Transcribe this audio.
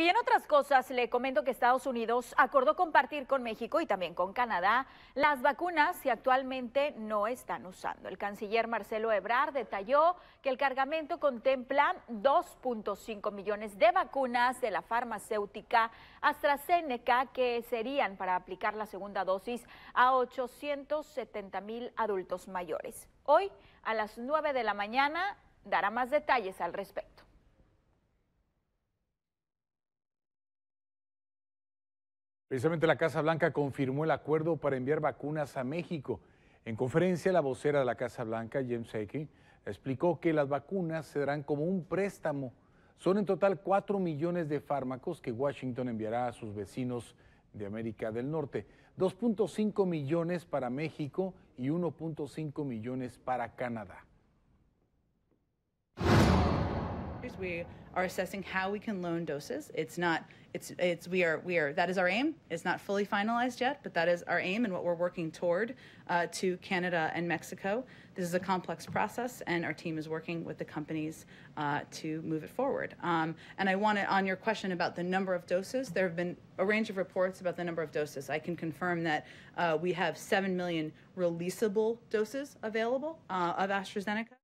y en otras cosas, le comento que Estados Unidos acordó compartir con México y también con Canadá las vacunas que actualmente no están usando. El canciller Marcelo Ebrard detalló que el cargamento contempla 2.5 millones de vacunas de la farmacéutica AstraZeneca que serían para aplicar la segunda dosis a 870 mil adultos mayores. Hoy, a las 9 de la mañana, dará más detalles al respecto. Precisamente la Casa Blanca confirmó el acuerdo para enviar vacunas a México. En conferencia, la vocera de la Casa Blanca, James Aiken, explicó que las vacunas se darán como un préstamo. Son en total 4 millones de fármacos que Washington enviará a sus vecinos de América del Norte, 2.5 millones para México y 1.5 millones para Canadá. we are assessing how we can loan doses. It's not it's it's we are we are that is our aim. It's not fully finalized yet, but that is our aim and what we're working toward uh, to Canada and Mexico. This is a complex process, and our team is working with the companies uh, to move it forward. Um, and I want to on your question about the number of doses. There have been a range of reports about the number of doses. I can confirm that uh, we have seven million releasable doses available uh, of AstraZeneca.